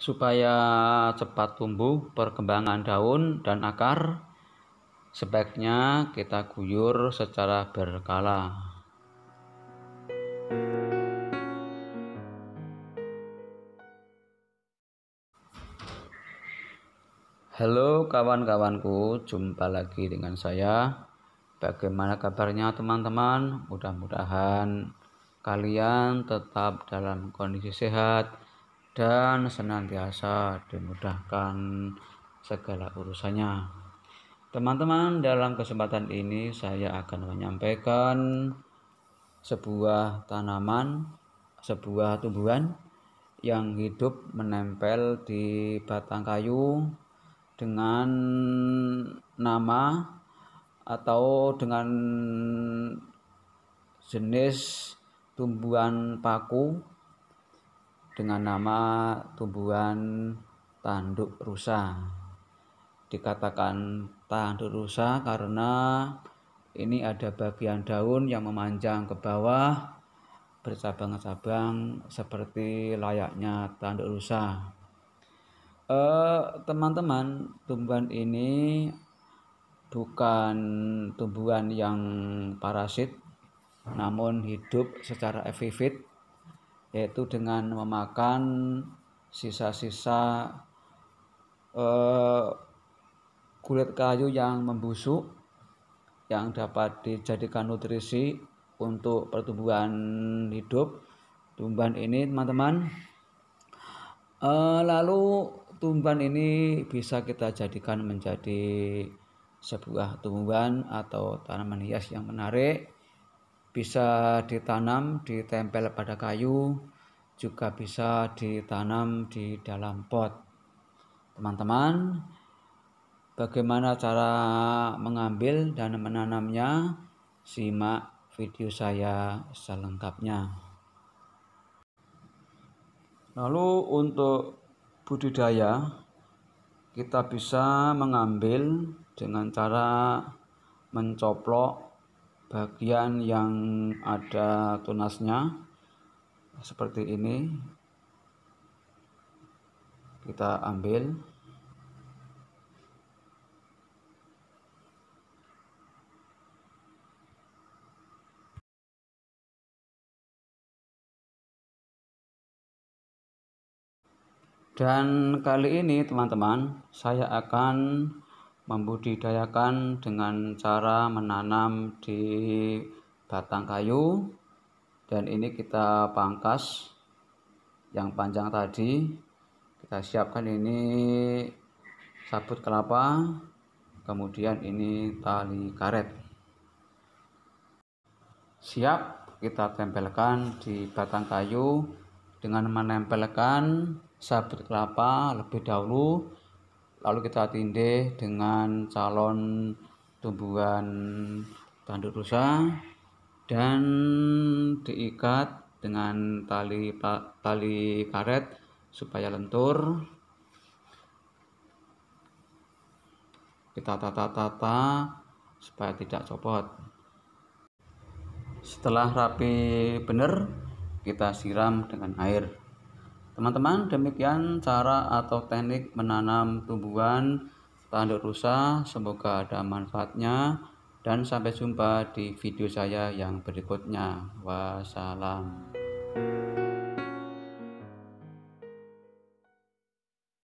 supaya cepat tumbuh perkembangan daun dan akar sebaiknya kita guyur secara berkala Halo kawan-kawanku, jumpa lagi dengan saya. Bagaimana kabarnya teman-teman? Mudah-mudahan kalian tetap dalam kondisi sehat dan senantiasa dimudahkan segala urusannya. Teman-teman, dalam kesempatan ini saya akan menyampaikan sebuah tanaman, sebuah tumbuhan yang hidup menempel di batang kayu dengan nama atau dengan jenis tumbuhan paku dengan nama tumbuhan tanduk rusa. Dikatakan tanduk rusa karena ini ada bagian daun yang memanjang ke bawah bercabang-cabang seperti layaknya tanduk rusa. Eh, teman-teman, eh, tumbuhan ini bukan tumbuhan yang parasit namun hidup secara efifit yaitu dengan memakan sisa-sisa eh, kulit kayu yang membusuk yang dapat dijadikan nutrisi untuk pertumbuhan hidup tumbuhan ini teman-teman eh, lalu tumbuhan ini bisa kita jadikan menjadi sebuah tumbuhan atau tanaman hias yang menarik bisa ditanam ditempel pada kayu juga bisa ditanam di dalam pot teman-teman bagaimana cara mengambil dan menanamnya simak video saya selengkapnya lalu untuk budidaya kita bisa mengambil dengan cara mencoplok bagian yang ada tunasnya seperti ini kita ambil dan kali ini teman-teman saya akan membudidayakan dengan cara menanam di batang kayu dan ini kita pangkas yang panjang tadi kita siapkan ini sabut kelapa kemudian ini tali karet siap kita tempelkan di batang kayu dengan menempelkan sabut kelapa lebih dahulu lalu kita tindih dengan calon tumbuhan tanduk rusa dan diikat dengan tali tali karet supaya lentur kita tata-tata supaya tidak copot setelah rapi benar kita siram dengan air Teman-teman, demikian cara atau teknik menanam tumbuhan tanduk rusa. Semoga ada manfaatnya dan sampai jumpa di video saya yang berikutnya. Wassalam.